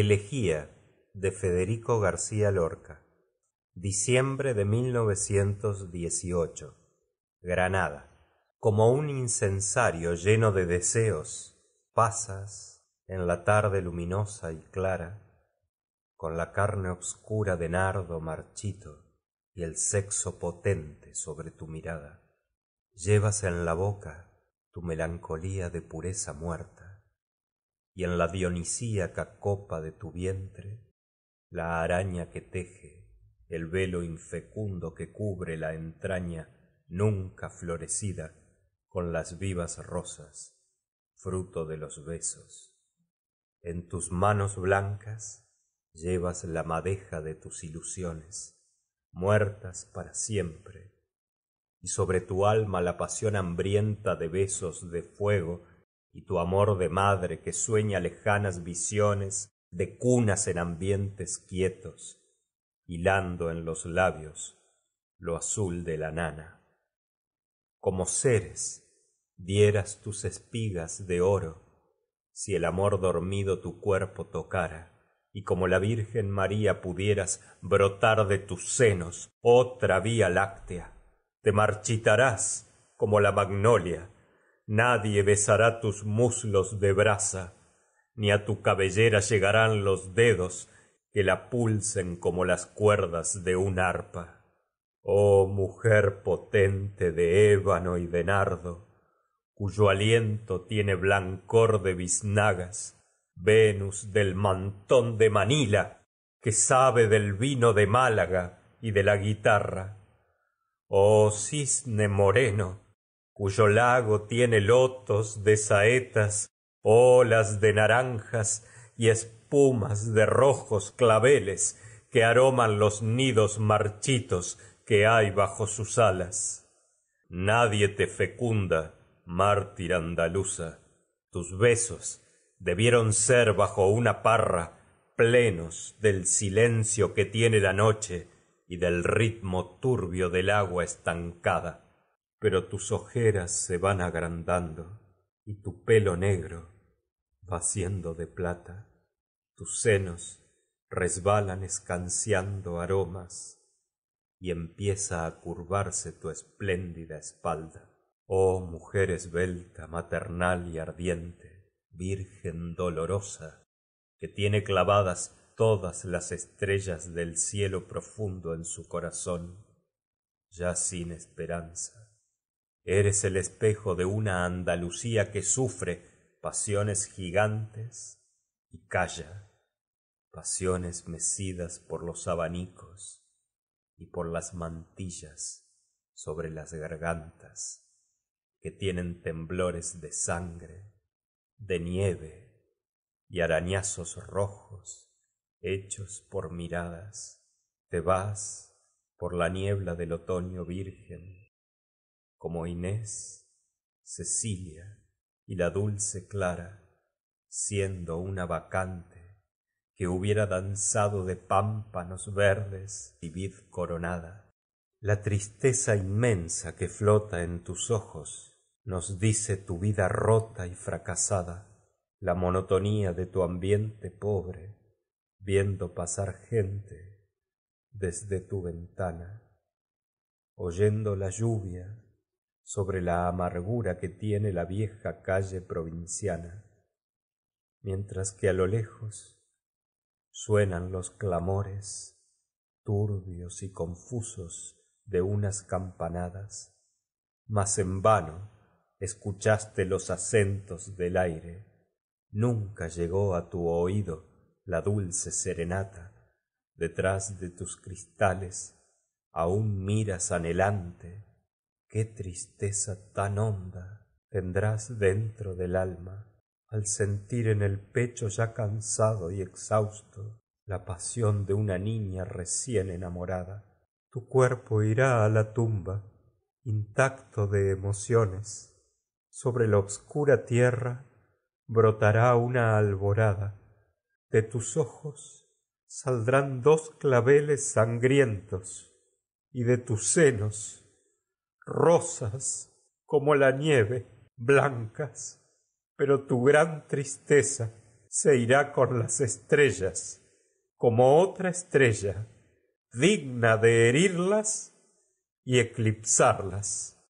elegía de federico garcía lorca diciembre de granada como un incensario lleno de deseos pasas en la tarde luminosa y clara con la carne obscura de nardo marchito y el sexo potente sobre tu mirada llevas en la boca tu melancolía de pureza muerta y en la dionisíaca copa de tu vientre la araña que teje el velo infecundo que cubre la entraña nunca florecida con las vivas rosas fruto de los besos en tus manos blancas llevas la madeja de tus ilusiones muertas para siempre y sobre tu alma la pasión hambrienta de besos de fuego y tu amor de madre que sueña lejanas visiones de cunas en ambientes quietos hilando en los labios lo azul de la nana como seres dieras tus espigas de oro si el amor dormido tu cuerpo tocara y como la virgen maría pudieras brotar de tus senos otra vía láctea te marchitarás como la magnolia nadie besará tus muslos de brasa ni á tu cabellera llegarán los dedos que la pulsen como las cuerdas de un arpa oh mujer potente de ébano y de nardo cuyo aliento tiene blancor de biznagas venus del mantón de manila que sabe del vino de málaga y de la guitarra oh cisne moreno cuyo lago tiene lotos de saetas olas de naranjas y espumas de rojos claveles que aroman los nidos marchitos que hay bajo sus alas nadie te fecunda mártir andaluza tus besos debieron ser bajo una parra plenos del silencio que tiene la noche y del ritmo turbio del agua estancada pero tus ojeras se van agrandando y tu pelo negro va siendo de plata tus senos resbalan escanciando aromas y empieza a curvarse tu espléndida espalda oh mujer esbelta maternal y ardiente virgen dolorosa que tiene clavadas todas las estrellas del cielo profundo en su corazón ya sin esperanza eres el espejo de una andalucía que sufre pasiones gigantes y calla pasiones mecidas por los abanicos y por las mantillas sobre las gargantas que tienen temblores de sangre de nieve y arañazos rojos hechos por miradas te vas por la niebla del otoño virgen como inés cecilia y la dulce clara siendo una vacante que hubiera danzado de pámpanos verdes y vid coronada la tristeza inmensa que flota en tus ojos nos dice tu vida rota y fracasada la monotonía de tu ambiente pobre viendo pasar gente desde tu ventana oyendo la lluvia sobre la amargura que tiene la vieja calle provinciana mientras que á lo lejos suenan los clamores turbios y confusos de unas campanadas mas en vano escuchaste los acentos del aire nunca llegó á tu oído la dulce serenata detrás de tus cristales aún miras anhelante qué tristeza tan honda tendrás dentro del alma al sentir en el pecho ya cansado y exhausto la pasión de una niña recién enamorada tu cuerpo irá á la tumba intacto de emociones sobre la obscura tierra brotará una alborada de tus ojos saldrán dos claveles sangrientos y de tus senos rosas como la nieve blancas pero tu gran tristeza se irá con las estrellas como otra estrella digna de herirlas y eclipsarlas